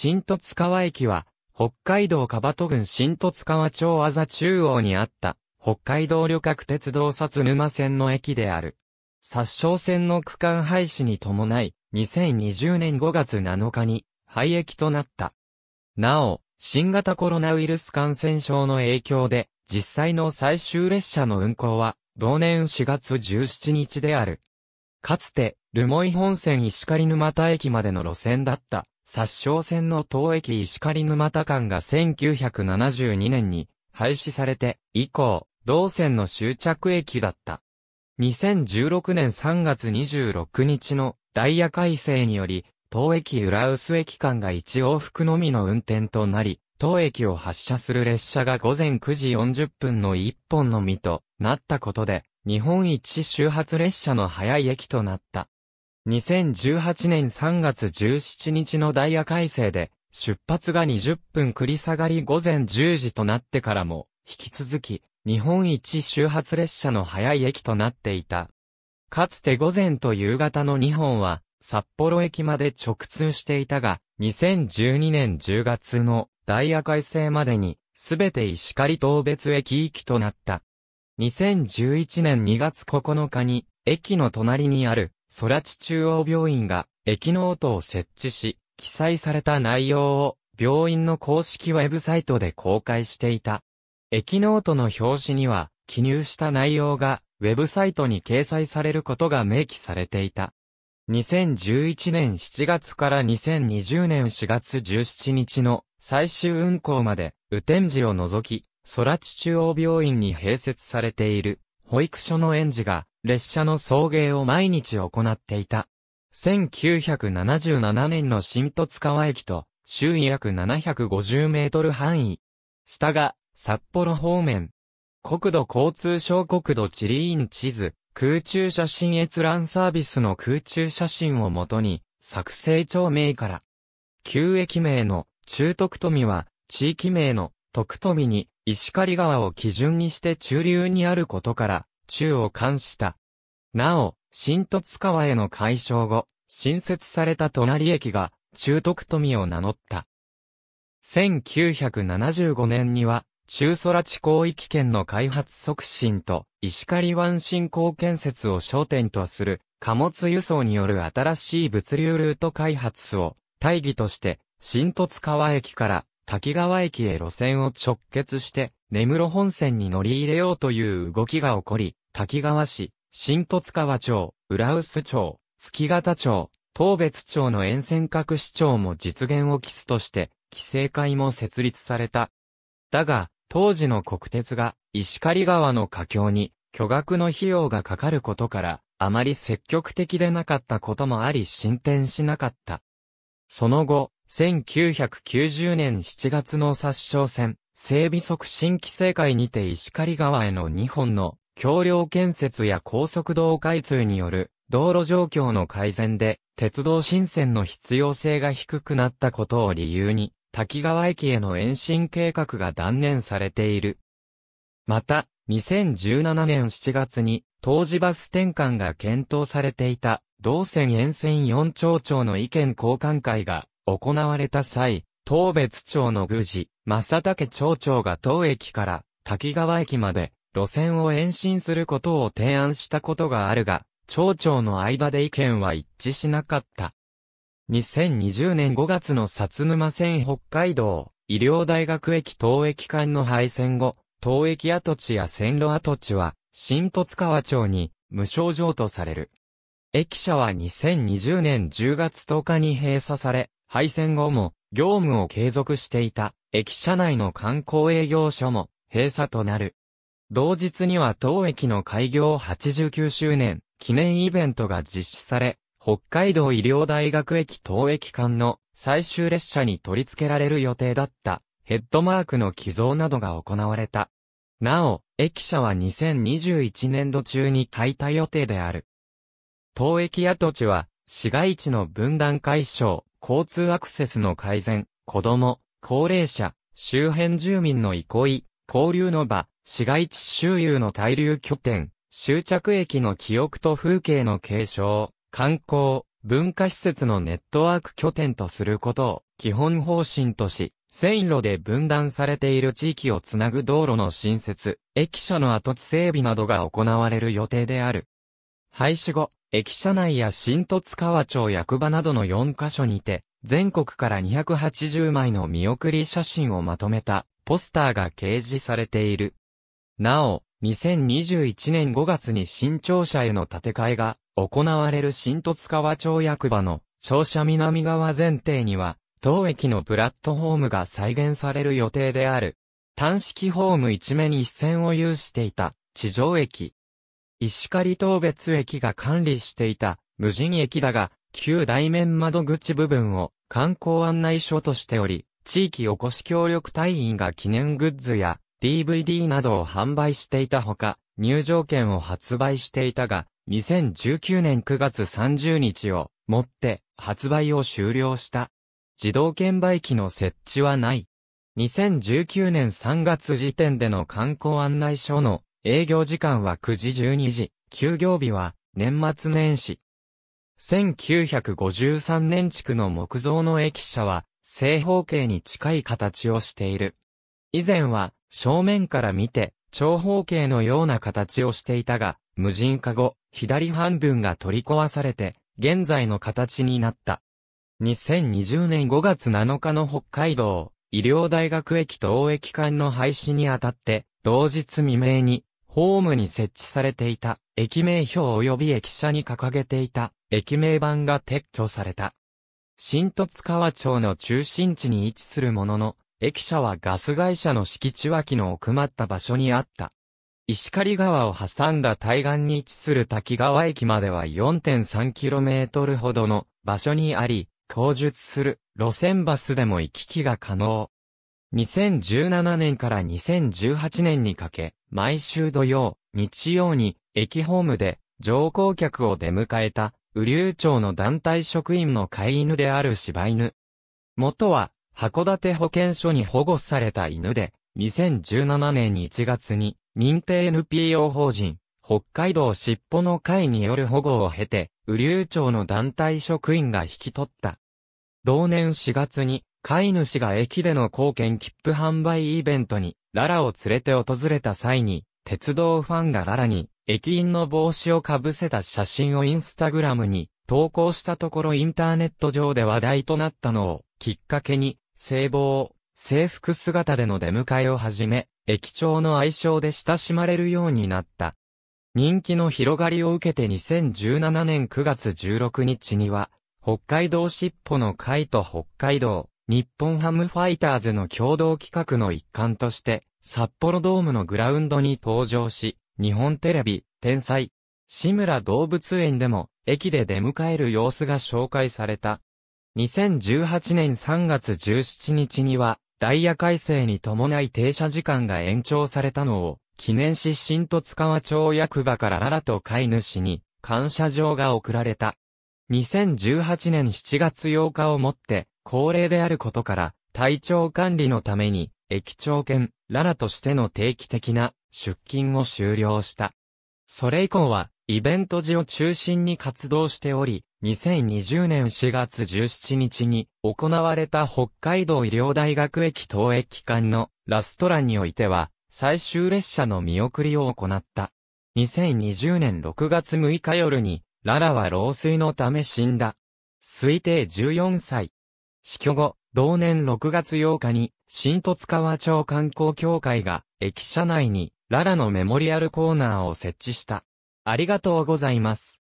新十津川駅は、北海道蒲都郡新十津川町あざ中央にあった、北海道旅客鉄道札沼線の駅である。殺傷線の区間廃止に伴い、2020年5月7日に廃駅となった。なお、新型コロナウイルス感染症の影響で、実際の最終列車の運行は、同年4月17日である。かつて、留萌本線石狩沼田駅までの路線だった、殺傷線の東駅石狩沼田間が1972年に廃止されて以降、同線の終着駅だった。2016年3月26日のダイヤ改正により、当駅浦薄駅間が1往復のみの運転となり、当駅を発車する列車が午前9時40分の1本のみとなったことで、日本一周発列車の早い駅となった。2018年3月17日のダイヤ改正で、出発が20分繰り下がり午前10時となってからも、引き続き、日本一周発列車の早い駅となっていた。かつて午前と夕方の2本は、札幌駅まで直通していたが、2012年10月のダイヤ改正までに、すべて石狩東別駅行きとなった。2011年2月9日に、駅の隣にある空地中央病院が駅ノートを設置し、記載された内容を病院の公式ウェブサイトで公開していた。駅ノートの表紙には、記入した内容がウェブサイトに掲載されることが明記されていた。2011年7月から2020年4月17日の最終運行まで、雨天時を除き、空地中央病院に併設されている保育所の園児が列車の送迎を毎日行っていた。1977年の新十津川駅と、周囲約750メートル範囲。下が、札幌方面。国土交通省国土地理院地図、空中写真閲覧サービスの空中写真をもとに、作成町名から。旧駅名の中徳富は、地域名の徳富に石狩川を基準にして中流にあることから、中を冠した。なお、新十津川への解消後、新設された隣駅が、中徳富を名乗った。1975年には、中空地広域圏の開発促進と、石狩湾振興建設を焦点とする、貨物輸送による新しい物流ルート開発を、大義として、新十津川駅から滝川駅へ路線を直結して、根室本線に乗り入れようという動きが起こり、滝川市、新十津川町、浦臼町、月形町、東別町の沿線各市町も実現を期すとして、規制会も設立された。だが、当時の国鉄が石狩川の架橋に巨額の費用がかかることから、あまり積極的でなかったこともあり進展しなかった。その後、1990年7月の殺傷戦、整備促進規制会にて石狩川への2本の橋梁建設や高速道開通による道路状況の改善で鉄道新線の必要性が低くなったことを理由に滝川駅への延伸計画が断念されている。また、2017年7月に当時バス転換が検討されていた同線沿線4町長の意見交換会が行われた際、東別町の宮司、正竹町長が当駅から滝川駅まで路線を延伸することを提案したことがあるが、町長の間で意見は一致しなかった。2020年5月の薩沼線北海道医療大学駅東駅間の廃線後、東駅跡地や線路跡地は新十津川町に無償状とされる。駅舎は2020年10月10日に閉鎖され、廃線後も業務を継続していた駅舎内の観光営業所も閉鎖となる。同日には当駅の開業89周年記念イベントが実施され、北海道医療大学駅当駅間の最終列車に取り付けられる予定だったヘッドマークの寄贈などが行われた。なお、駅舎は2021年度中に解体予定である。当駅跡地は、市街地の分断解消、交通アクセスの改善、子供、高齢者、周辺住民の憩い、交流の場、市街地周遊の滞留拠点、終着駅の記憶と風景の継承、観光、文化施設のネットワーク拠点とすることを基本方針とし、線路で分断されている地域をつなぐ道路の新設、駅舎の跡地整備などが行われる予定である。廃止後、駅舎内や新十津川町役場などの4カ所にて、全国から280枚の見送り写真をまとめたポスターが掲示されている。なお、2021年5月に新庁舎への建て替えが行われる新十津川町役場の庁舎南側前提には、当駅のプラットフォームが再現される予定である。単式ホーム一面一線を有していた地上駅。石狩東別駅が管理していた無人駅だが、旧大面窓口部分を観光案内所としており、地域おこし協力隊員が記念グッズや DVD などを販売していたほか、入場券を発売していたが、2019年9月30日をもって発売を終了した。自動券売機の設置はない。2019年3月時点での観光案内所の営業時間は9時12時、休業日は年末年始。1953年地区の木造の駅舎は正方形に近い形をしている。以前は正面から見て、長方形のような形をしていたが、無人化後、左半分が取り壊されて、現在の形になった。2020年5月7日の北海道、医療大学駅と大駅間の廃止にあたって、同日未明に、ホームに設置されていた、駅名表及び駅舎に掲げていた、駅名板が撤去された。新十津川町の中心地に位置するものの、駅舎はガス会社の敷地脇の奥まった場所にあった。石狩川を挟んだ対岸に位置する滝川駅までは 4.3km ほどの場所にあり、工述する路線バスでも行き来が可能。2017年から2018年にかけ、毎週土曜、日曜に駅ホームで乗降客を出迎えた、雨竜町の団体職員の飼い犬である柴犬。元は函館保健所に保護された犬で、2017年1月に認定 NPO 法人、北海道尻尾の会による保護を経て、雨竜町の団体職員が引き取った。同年4月に、飼い主が駅での貢献切符販売イベントに、ララを連れて訪れた際に、鉄道ファンがララに、駅員の帽子をかぶせた写真をインスタグラムに投稿したところインターネット上で話題となったのをきっかけに、制帽、制服姿での出迎えをはじめ、駅長の愛称で親しまれるようになった。人気の広がりを受けて2017年9月16日には、北海道しっぽの会と北海道、日本ハムファイターズの共同企画の一環として、札幌ドームのグラウンドに登場し、日本テレビ、天才、志村動物園でも、駅で出迎える様子が紹介された。2018年3月17日には、ダイヤ改正に伴い停車時間が延長されたのを、記念し新戸津川町役場から奈良と飼い主に、感謝状が贈られた。2018年7月8日をもって、恒例であることから、体調管理のために、駅長兼、ララとしての定期的な出勤を終了した。それ以降は、イベント時を中心に活動しており、2020年4月17日に行われた北海道医療大学駅東駅間のラストランにおいては、最終列車の見送りを行った。2020年6月6日夜に、ララは老衰のため死んだ。推定14歳。死去後、同年6月8日に、新十津川町観光協会が、駅舎内に、ララのメモリアルコーナーを設置した。ありがとうございます。